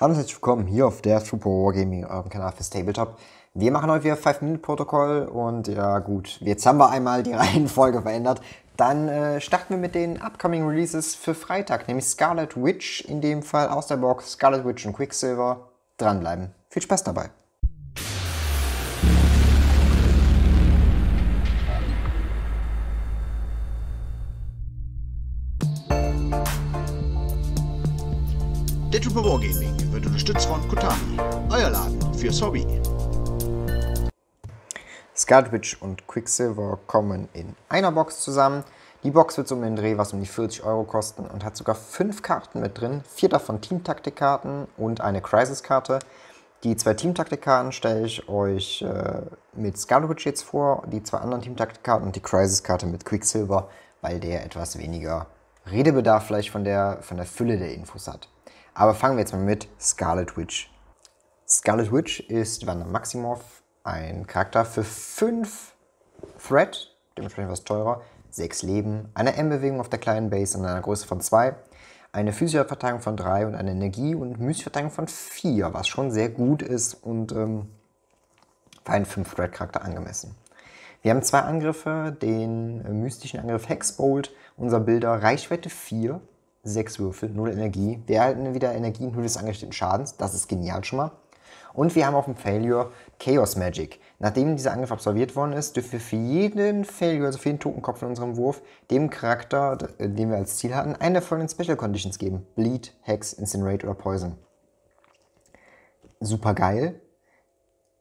Hallo und herzlich willkommen hier auf der Super Wargaming, eurem Kanal fürs Tabletop. Wir machen heute wieder 5-Minute-Protokoll und ja gut, jetzt haben wir einmal die Reihenfolge verändert. Dann äh, starten wir mit den upcoming Releases für Freitag, nämlich Scarlet Witch, in dem Fall aus der Box Scarlet Witch und Quicksilver. Dranbleiben. Viel Spaß dabei. Digital Wargaming unterstützt von Kotami, euer Laden fürs Hobby. Scartwitch und Quicksilver kommen in einer Box zusammen. Die Box wird so um den Dreh was um die 40 Euro kosten und hat sogar fünf Karten mit drin, vier davon Teamtaktikkarten und eine Crisis-Karte. Die zwei Teamtaktikkarten stelle ich euch äh, mit Scarlet jetzt vor, die zwei anderen Teamtaktikkarten und die Crisis-Karte mit Quicksilver, weil der etwas weniger Redebedarf vielleicht von der, von der Fülle der Infos hat. Aber fangen wir jetzt mal mit Scarlet Witch. Scarlet Witch ist Wanda Maximoff, ein Charakter für 5 Thread, dementsprechend was teurer, 6 Leben, eine M-Bewegung auf der kleinen Base in einer Größe von 2, eine physio verteilung von 3 und eine Energie- und mystik verteilung von 4, was schon sehr gut ist und ähm, für einen 5-Thread-Charakter angemessen. Wir haben zwei Angriffe, den mystischen Angriff Hexbolt, unser Bilder Reichweite 4, sechs Würfel, null Energie. Wir erhalten ne, wieder Energie null des angestellten Schadens. Das ist genial schon mal. Und wir haben auf dem Failure Chaos Magic. Nachdem dieser Angriff absolviert worden ist, dürfen wir für jeden Failure, also für jeden Tokenkopf in unserem Wurf, dem Charakter, äh, den wir als Ziel hatten, eine der folgenden Special Conditions geben. Bleed, Hex, Incinerate oder Poison. Super geil.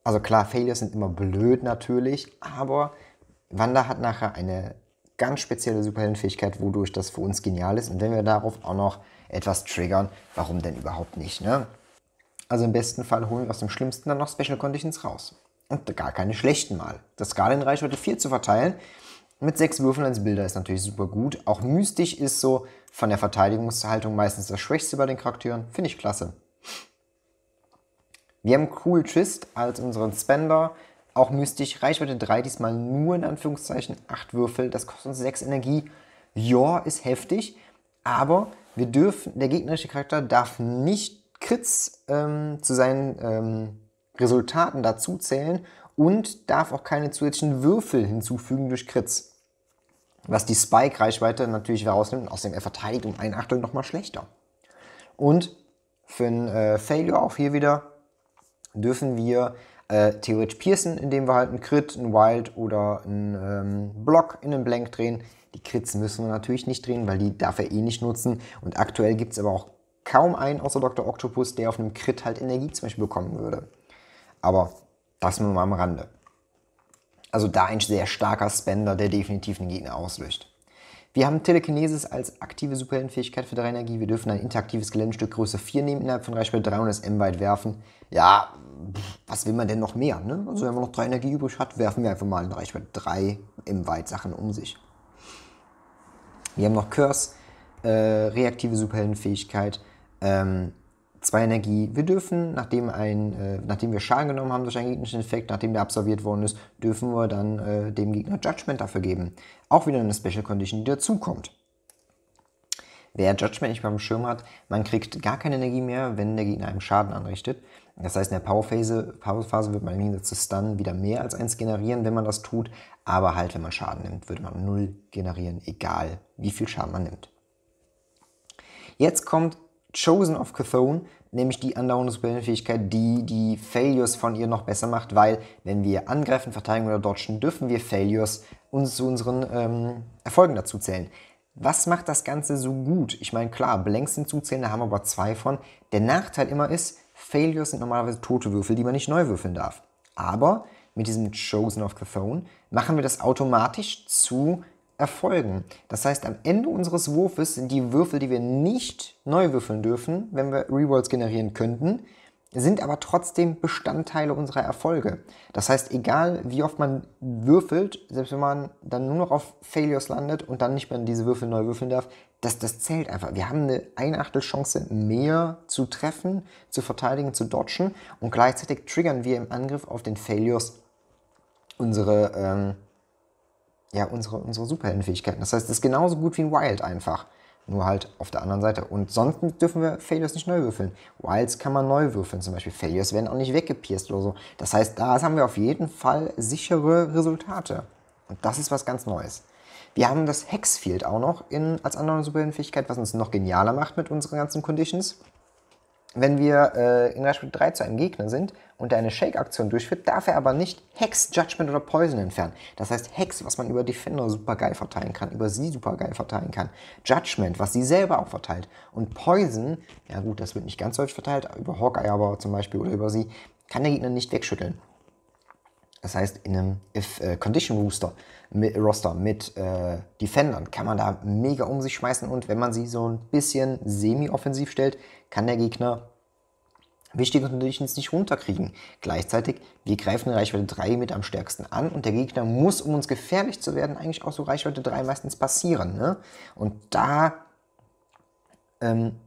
Also klar, Failures sind immer blöd natürlich, aber Wanda hat nachher eine ganz spezielle Superheldenfähigkeit, wodurch das für uns genial ist. Und wenn wir darauf auch noch etwas triggern, warum denn überhaupt nicht, ne? Also im besten Fall holen wir aus dem Schlimmsten dann noch Special Conditions raus. Und gar keine schlechten mal. Das Skala in Reichweite 4 zu verteilen, mit sechs Würfeln als Bilder ist natürlich super gut. Auch mystisch ist so von der Verteidigungshaltung meistens das Schwächste bei den Charakteren. Finde ich klasse. Wir haben Cool Twist als unseren Spender. Auch mystisch, Reichweite 3, diesmal nur in Anführungszeichen 8 Würfel, das kostet uns 6 Energie. Ja, ist heftig, aber wir dürfen, der gegnerische Charakter darf nicht Krits ähm, zu seinen ähm, Resultaten dazu zählen und darf auch keine zusätzlichen Würfel hinzufügen durch Krits. Was die Spike-Reichweite natürlich herausnimmt und außerdem er verteidigt um ein Achtel nochmal schlechter. Und für ein äh, Failure auch hier wieder dürfen wir äh, theoretisch piercen, indem wir halt einen Crit, einen Wild oder einen ähm, Block in den Blank drehen. Die Crits müssen wir natürlich nicht drehen, weil die darf er eh nicht nutzen. Und aktuell gibt es aber auch kaum einen außer Dr. Octopus, der auf einem Crit halt Energie zum Beispiel bekommen würde. Aber das nur mal am Rande. Also da ein sehr starker Spender, der definitiv einen Gegner auslöscht. Wir haben Telekinesis als aktive Superheldenfähigkeit für 3 Energie. Wir dürfen ein interaktives Geländestück Größe 4 nehmen, innerhalb von Reichweite 3 und das M weit werfen. Ja, was will man denn noch mehr? Ne? Also wenn man noch 3 Energie übrig hat, werfen wir einfach mal in Reichweite 3 M weit Sachen um sich. Wir haben noch Curse, äh, reaktive Superheldenfähigkeit. Ähm, zwei Energie. Wir dürfen, nachdem, ein, äh, nachdem wir Schaden genommen haben durch einen gegnerischen Effekt, nachdem der absolviert worden ist, dürfen wir dann äh, dem Gegner Judgment dafür geben. Auch wieder eine Special Condition, die dazukommt. Wer Judgment nicht mehr am Schirm hat, man kriegt gar keine Energie mehr, wenn der Gegner einem Schaden anrichtet. Das heißt, in der Powerphase, Powerphase wird man im Gegensatz zu Stun wieder mehr als 1 generieren, wenn man das tut. Aber halt, wenn man Schaden nimmt, würde man 0 generieren, egal wie viel Schaden man nimmt. Jetzt kommt Chosen of Cthone nämlich die Andauerungsbellenfähigkeit, die die Failures von ihr noch besser macht, weil wenn wir angreifen, verteidigen oder dodgen, dürfen wir Failures uns zu unseren ähm, Erfolgen dazu zählen. Was macht das Ganze so gut? Ich meine, klar, Blanks hinzuzählen, da haben wir aber zwei von. Der Nachteil immer ist, Failures sind normalerweise tote Würfel, die man nicht neu würfeln darf. Aber mit diesem Chosen of the Throne machen wir das automatisch zu erfolgen. Das heißt, am Ende unseres Wurfes sind die Würfel, die wir nicht neu würfeln dürfen, wenn wir Rewards generieren könnten, sind aber trotzdem Bestandteile unserer Erfolge. Das heißt, egal wie oft man würfelt, selbst wenn man dann nur noch auf Failures landet und dann nicht mehr diese Würfel neu würfeln darf, das, das zählt einfach. Wir haben eine Einachtel Chance mehr zu treffen, zu verteidigen, zu dodgen und gleichzeitig triggern wir im Angriff auf den Failures unsere ähm, ja, unsere, unsere Superheldenfähigkeiten. Das heißt, es ist genauso gut wie ein Wild einfach. Nur halt auf der anderen Seite. Und sonst dürfen wir Failures nicht neu würfeln. Wilds kann man neu würfeln zum Beispiel. Failures werden auch nicht weggepierst oder so. Das heißt, da haben wir auf jeden Fall sichere Resultate. Und das ist was ganz Neues. Wir haben das Hexfield auch noch in, als andere Superheldenfähigkeit, was uns noch genialer macht mit unseren ganzen Conditions wenn wir äh, in Rashford 3 zu einem Gegner sind und er eine Shake-Aktion durchführt, darf er aber nicht Hex, Judgment oder Poison entfernen. Das heißt Hex, was man über Defender super geil verteilen kann, über sie super geil verteilen kann. Judgment, was sie selber auch verteilt. Und Poison, ja gut, das wird nicht ganz deutsch verteilt, über Hawkeye aber zum Beispiel oder über sie, kann der Gegner nicht wegschütteln. Das heißt, in einem If, äh, Condition Rooster, mit, Roster mit äh, Defendern kann man da mega um sich schmeißen und wenn man sie so ein bisschen semi-offensiv stellt, kann der Gegner wichtige Conditions nicht runterkriegen. Gleichzeitig, wir greifen in Reichweite 3 mit am stärksten an und der Gegner muss, um uns gefährlich zu werden, eigentlich auch so Reichweite 3 meistens passieren. Ne? Und da ähm,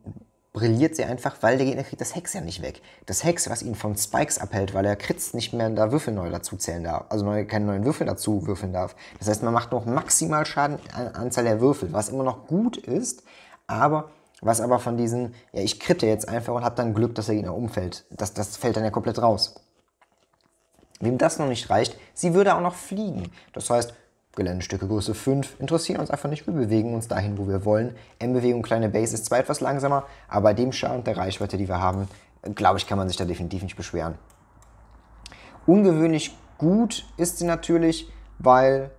brilliert sie einfach, weil der Gegner kriegt das Hex ja nicht weg. Das Hex, was ihn von Spikes abhält, weil er kritzt nicht mehr da Würfel neu dazu zählen darf, also neue, keine neuen Würfel dazu würfeln darf. Das heißt, man macht noch maximal Schaden an Anzahl der Würfel, was immer noch gut ist, aber was aber von diesen, ja, ich kritte jetzt einfach und habe dann Glück, dass der Gegner umfällt. Das, das fällt dann ja komplett raus. Wem das noch nicht reicht, sie würde auch noch fliegen. Das heißt, Geländestücke Größe 5 interessieren uns einfach nicht, wir bewegen uns dahin, wo wir wollen. M-Bewegung kleine Base ist zwar etwas langsamer, aber bei dem Schar und der Reichweite, die wir haben, glaube ich, kann man sich da definitiv nicht beschweren. Ungewöhnlich gut ist sie natürlich, weil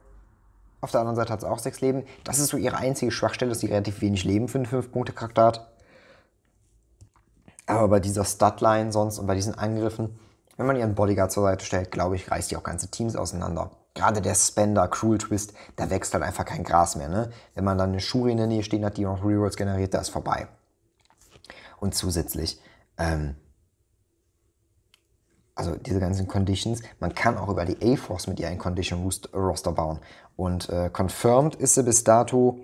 auf der anderen Seite hat sie auch sechs Leben. Das ist so ihre einzige Schwachstelle, dass sie relativ wenig Leben für einen 5-Punkte-Charakter hat. Aber bei dieser Statline sonst und bei diesen Angriffen, wenn man ihren Bodyguard zur Seite stellt, glaube ich, reißt die auch ganze Teams auseinander gerade der Spender, Cruel Twist, da wächst halt einfach kein Gras mehr. Ne? Wenn man dann eine Shuri in der Nähe stehen hat, die noch Rerolls generiert, da ist vorbei. Und zusätzlich, ähm, also diese ganzen Conditions, man kann auch über die A-Force mit ihr einen Condition Roster bauen. Und äh, confirmed ist sie bis dato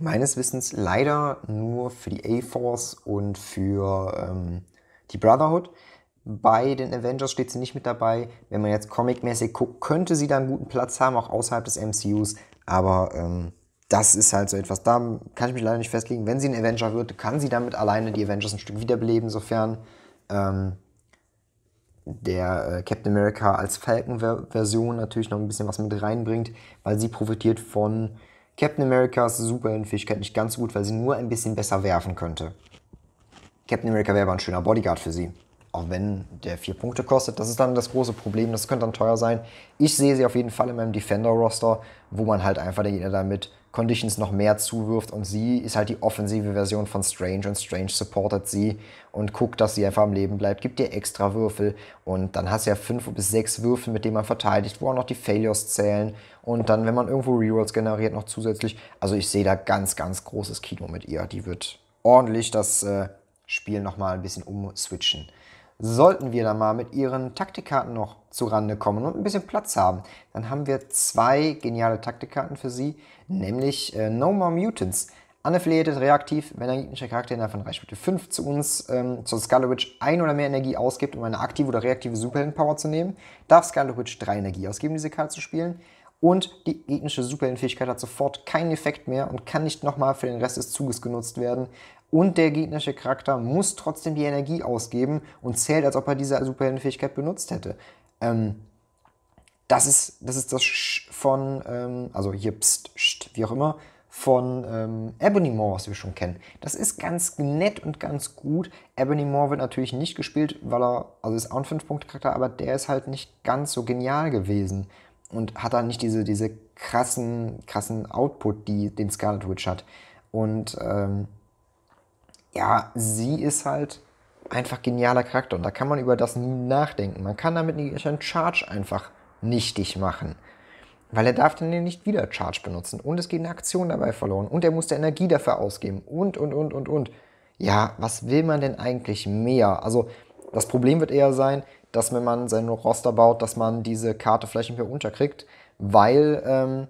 meines Wissens leider nur für die A-Force und für ähm, die Brotherhood. Bei den Avengers steht sie nicht mit dabei. Wenn man jetzt comic-mäßig guckt, könnte sie da einen guten Platz haben, auch außerhalb des MCUs. Aber ähm, das ist halt so etwas. Da kann ich mich leider nicht festlegen. Wenn sie ein Avenger wird, kann sie damit alleine die Avengers ein Stück wiederbeleben, sofern ähm, der äh, Captain America als Falcon-Version natürlich noch ein bisschen was mit reinbringt, weil sie profitiert von Captain Americas Superheldenfähigkeit nicht ganz so gut, weil sie nur ein bisschen besser werfen könnte. Captain America wäre aber ein schöner Bodyguard für sie. Auch wenn der vier Punkte kostet, das ist dann das große Problem, das könnte dann teuer sein. Ich sehe sie auf jeden Fall in meinem Defender-Roster, wo man halt einfach den Gegner damit Conditions noch mehr zuwirft und sie ist halt die offensive Version von Strange und Strange supportet sie und guckt, dass sie einfach am Leben bleibt, gibt ihr extra Würfel und dann hast du ja fünf bis sechs Würfel, mit denen man verteidigt, wo auch noch die Failures zählen und dann, wenn man irgendwo Rerolls generiert, noch zusätzlich. Also ich sehe da ganz, ganz großes Kino mit ihr. Die wird ordentlich das äh, Spiel nochmal ein bisschen umswitchen sollten wir da mal mit ihren Taktikkarten noch zurande kommen und ein bisschen Platz haben, dann haben wir zwei geniale Taktikkarten für sie, nämlich äh, No More Mutants. Unaffiliated, reaktiv, wenn ein gegnerischer Charakter in der von Reichweite 5 zu uns, ähm, zur Scarlet Witch, ein oder mehr Energie ausgibt, um eine aktive oder reaktive Superhelden-Power zu nehmen, darf Scarlet Witch 3 Energie ausgeben, diese Karte zu spielen. Und die gegnerische Superheldenfähigkeit hat sofort keinen Effekt mehr und kann nicht nochmal für den Rest des Zuges genutzt werden und der gegnerische Charakter muss trotzdem die Energie ausgeben und zählt, als ob er diese Superheldenfähigkeit benutzt hätte. Ähm, das ist das, ist das Sch von, ähm, also hier pst, pst, wie auch immer, von ähm, Ebony Moore, was wir schon kennen. Das ist ganz nett und ganz gut. Ebony Moore wird natürlich nicht gespielt, weil er, also ist auch ein 5-Punkte-Charakter, aber der ist halt nicht ganz so genial gewesen und hat dann nicht diese, diese krassen, krassen Output, die den Scarlet Witch hat. Und ähm, ja, sie ist halt einfach genialer Charakter und da kann man über das nachdenken. Man kann damit einen Charge einfach nichtig machen. Weil er darf dann nicht wieder Charge benutzen und es geht eine Aktion dabei verloren und er muss der Energie dafür ausgeben und, und, und, und, und. Ja, was will man denn eigentlich mehr? Also das Problem wird eher sein, dass wenn man seinen Roster baut, dass man diese Karte vielleicht nicht mehr unterkriegt, weil ähm,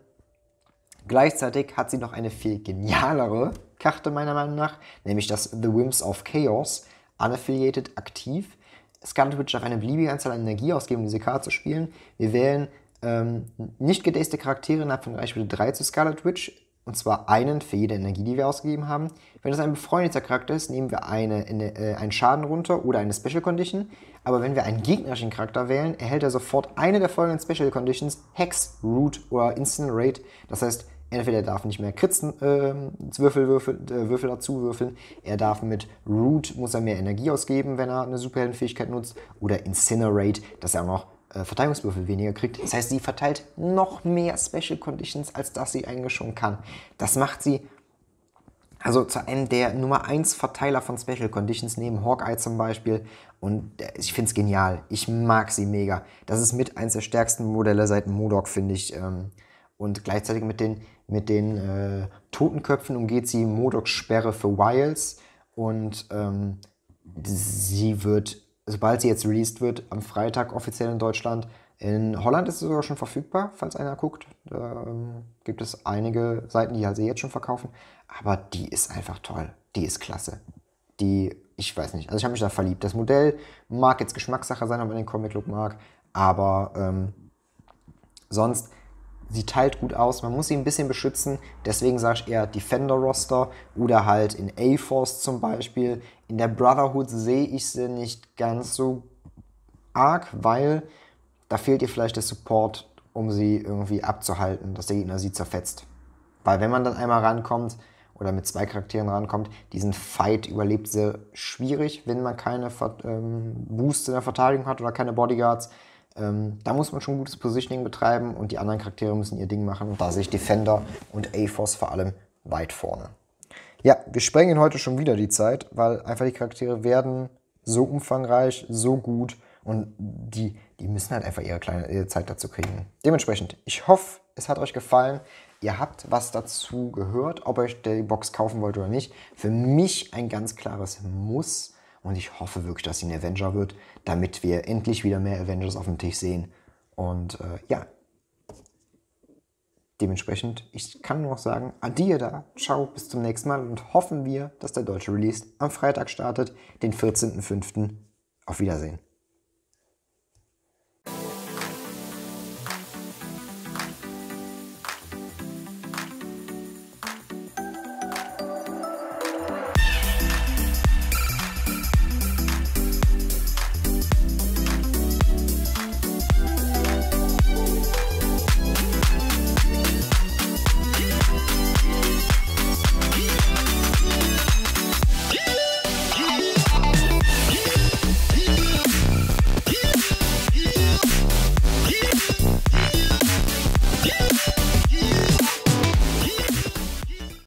gleichzeitig hat sie noch eine viel genialere, Karte meiner Meinung nach, nämlich das The Whims of Chaos, unaffiliated, aktiv. Scarlet Witch darf eine beliebige Anzahl an Energie ausgeben, um diese Karte zu spielen. Wir wählen ähm, nicht gedaste Charaktere innerhalb von Reichweite 3 zu Scarlet Witch, und zwar einen für jede Energie, die wir ausgegeben haben. Wenn es ein befreundeter Charakter ist, nehmen wir eine, eine, äh, einen Schaden runter oder eine Special Condition. Aber wenn wir einen gegnerischen Charakter wählen, erhält er sofort eine der folgenden Special Conditions: Hex, Root oder Instant Rate. Das heißt, entweder er darf nicht mehr Kritzen äh, Würfel, Würfel, äh, Würfel dazu würfeln, er darf mit Root, muss er mehr Energie ausgeben, wenn er eine Superheldenfähigkeit nutzt, oder Incinerate, dass er auch noch äh, Verteidigungswürfel weniger kriegt. Das heißt, sie verteilt noch mehr Special Conditions, als dass sie eigentlich schon kann. Das macht sie also zu einem der Nummer 1 Verteiler von Special Conditions, neben Hawkeye zum Beispiel. Und äh, ich finde es genial. Ich mag sie mega. Das ist mit eins der stärksten Modelle seit Modok, finde ich. Ähm, und gleichzeitig mit den mit den äh, Totenköpfen umgeht sie Modocs Sperre für Wiles und ähm, sie wird, sobald sie jetzt released wird, am Freitag offiziell in Deutschland. In Holland ist sie sogar schon verfügbar, falls einer guckt. Da ähm, gibt es einige Seiten, die also jetzt schon verkaufen. Aber die ist einfach toll. Die ist klasse. Die, ich weiß nicht, also ich habe mich da verliebt. Das Modell mag jetzt Geschmackssache sein, ob man den Comic-Look mag. Aber ähm, sonst, sie teilt gut aus, man muss sie ein bisschen beschützen, deswegen sage ich eher Defender-Roster oder halt in A-Force zum Beispiel. In der Brotherhood sehe ich sie nicht ganz so arg, weil da fehlt ihr vielleicht der Support, um sie irgendwie abzuhalten, dass der Gegner sie zerfetzt. Weil wenn man dann einmal rankommt oder mit zwei Charakteren rankommt, diesen Fight überlebt sie schwierig, wenn man keine ähm, Boosts in der Verteidigung hat oder keine Bodyguards. Ähm, da muss man schon gutes Positioning betreiben und die anderen Charaktere müssen ihr Ding machen. Da sehe ich Defender und AFOS vor allem weit vorne. Ja, wir sprengen heute schon wieder die Zeit, weil einfach die Charaktere werden so umfangreich, so gut und die, die müssen halt einfach ihre kleine ihre Zeit dazu kriegen. Dementsprechend, ich hoffe, es hat euch gefallen. Ihr habt was dazu gehört, ob euch die Box kaufen wollt oder nicht. Für mich ein ganz klares Muss und ich hoffe wirklich, dass sie ein Avenger wird, damit wir endlich wieder mehr Avengers auf dem Tisch sehen. Und äh, ja, dementsprechend, ich kann nur noch sagen, adieu da, ciao, bis zum nächsten Mal und hoffen wir, dass der deutsche Release am Freitag startet, den 14.05. Auf Wiedersehen.